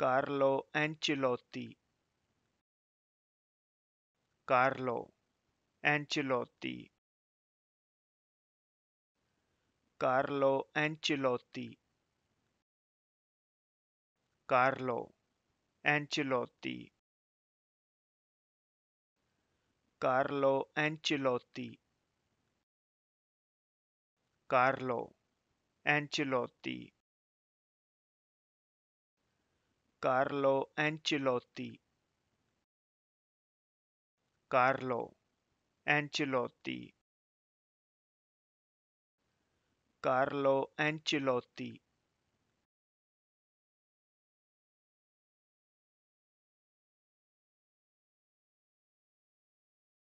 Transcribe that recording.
Carlo Ancelotti Carlo Ancelotti Carlo Ancelotti Carlo Ancelotti Carlo Ancelotti Carlo Ancelotti Carlo Ancelotti Carlo Ancelotti Carlo Ancelotti